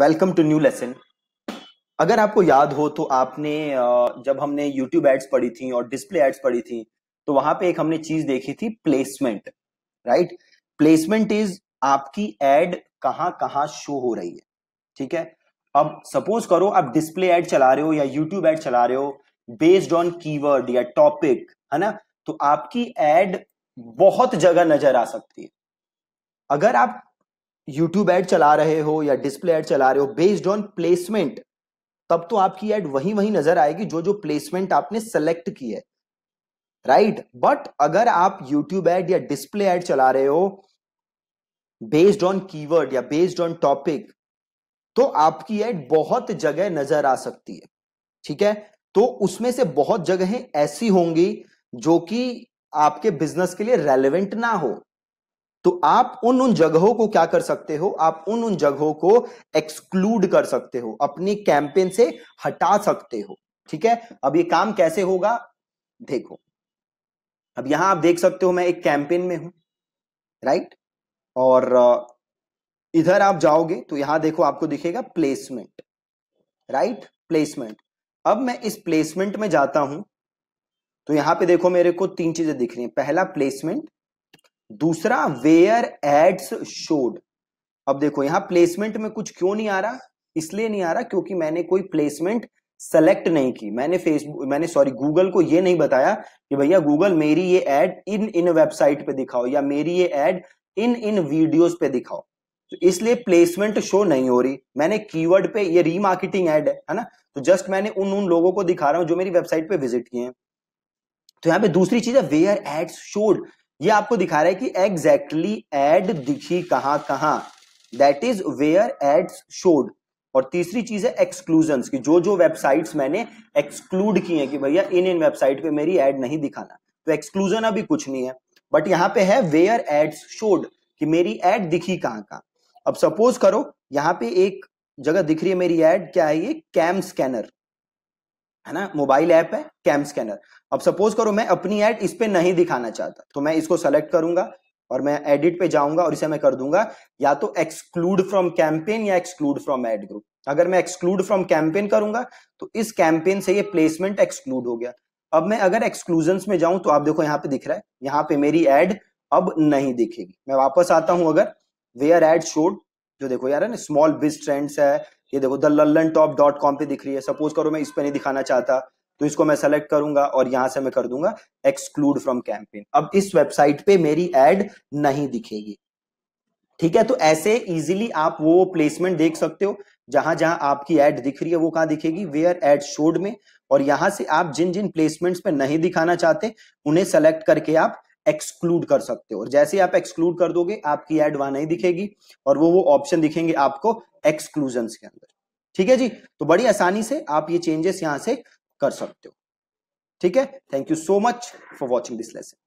Welcome to new lesson अगर आपको याद हो तो आपने जब हमने यूट्यूब एड्स पढ़ी थी और डिस्प्ले एड्स पढ़ी थी तो वहां पे एक हमने चीज देखी थी प्लेसमेंट राइट प्लेसमेंट इज आपकी एड कहाँ कहाँ शो हो रही है ठीक है अब सपोज करो आप डिस्प्ले एड चला रहे हो या यूट्यूब एड चला रहे हो बेस्ड ऑन कीवर्ड या टॉपिक है ना तो आपकी एड बहुत जगह नजर आ सकती है अगर आप यूट्यूब एड चला रहे हो या डिस्प्ले एड चला रहे हो बेस्ड ऑन प्लेसमेंट तब तो आपकी एड वही वही नजर आएगी जो जो प्लेसमेंट आपने सेलेक्ट की है राइट right? बट अगर आप यूट्यूब एड या डिस्प्ले एड चला रहे हो बेस्ड ऑन कीवर्ड या बेस्ड ऑन टॉपिक तो आपकी एड बहुत जगह नजर आ सकती है ठीक है तो उसमें से बहुत जगहें ऐसी होंगी जो कि आपके बिजनेस के लिए रेलेवेंट ना हो तो आप उन उन जगहों को क्या कर सकते हो आप उन उन जगहों को एक्सक्लूड कर सकते हो अपने कैंपेन से हटा सकते हो ठीक है अब ये काम कैसे होगा देखो अब यहां आप देख सकते हो मैं एक कैंपेन में हूं राइट और इधर आप जाओगे तो यहां देखो आपको दिखेगा प्लेसमेंट राइट प्लेसमेंट अब मैं इस प्लेसमेंट में जाता हूं तो यहां पे देखो मेरे को तीन चीजें दिख रही हैं पहला प्लेसमेंट दूसरा वेयर एड्स शोड अब देखो यहां प्लेसमेंट में कुछ क्यों नहीं आ रहा इसलिए नहीं आ रहा क्योंकि मैंने कोई प्लेसमेंट सेलेक्ट नहीं की मैंने फेसबुक मैंने सॉरी गूगल को ये नहीं बताया कि भैया गूगल मेरी ये एड इन इन वेबसाइट पे दिखाओ या मेरी ये एड इन इन वीडियोस पे दिखाओ तो इसलिए प्लेसमेंट शो नहीं हो रही मैंने कीवर्ड पे ये रीमार्केटिंग एड है ना तो जस्ट मैंने उन उन लोगों को दिखा रहा हूं जो मेरी वेबसाइट पे विजिट किए हैं तो यहाँ पे दूसरी चीज है वेयर एड्स शोड ये आपको दिखा रहा है कि एग्जैक्टली एड दिखी कहां कहां that is where ads showed और तीसरी चीज है एक्सक्लूजन की जो जो वेबसाइट्स मैंने एक्सक्लूड की हैं कि भैया इन इन वेबसाइट पे मेरी एड नहीं दिखाना तो एक्सक्लूजन अभी कुछ नहीं है बट यहां पे है वेयर एड्स शोड कि मेरी एड दिखी कहां कहां अब सपोज करो यहाँ पे एक जगह दिख रही है मेरी एड क्या है ये कैम स्कैनर है ना मोबाइल ऐप है कैम स्कैनर अब सपोज करो मैं अपनी ऐड इस पर नहीं दिखाना चाहता तो मैं इसको सेलेक्ट करूंगा और मैं एडिट पे जाऊंगा और इसे मैं कर दूंगा या तो एक्सक्लूड फ्रॉम कैंपेन या एक्सक्लूड फ्रॉम एड ग्रुप अगर मैं एक्सक्लूड फ्रॉम कैंपेन करूंगा तो इस कैंपेन से ये प्लेसमेंट एक्सक्लूड हो गया अब मैं अगर एक्सक्लूजन में जाऊं तो आप देखो यहाँ पे दिख रहा है यहाँ पे मेरी एड अब नहीं दिखेगी मैं वापस आता हूं अगर वेयर एड शोड जो देखो यार है ना स्मॉल बिज ट्रेंड्स है ये देखो the Lallantop dot com पे दिख रही है सपोज करो मैं इस पर नहीं दिखाना चाहता तो इसको मैं सेलेक्ट करूंगा और यहां से मैं कर दूंगा एक्सक्लूड फ्रॉम कैंपेन अब इस वेबसाइट पे मेरी एड नहीं दिखेगी ठीक है तो ऐसे इजीली आप वो प्लेसमेंट देख सकते हो जहां जहां आपकी एड दिख रही है वो कहां दिखेगी वेयर एड शोड में और यहां से आप जिन जिन प्लेसमेंट्स पे नहीं दिखाना चाहते उन्हें सेलेक्ट करके आप एक्सक्लूड कर सकते हो और जैसे ही आप एक्सक्लूड कर दोगे आपकी एड वहां नहीं दिखेगी और वो वो ऑप्शन दिखेंगे आपको एक्सक्लूजन के अंदर ठीक है जी तो बड़ी आसानी से आप ये चेंजेस यहां से कर सकते हो ठीक है thank you so much for watching this lesson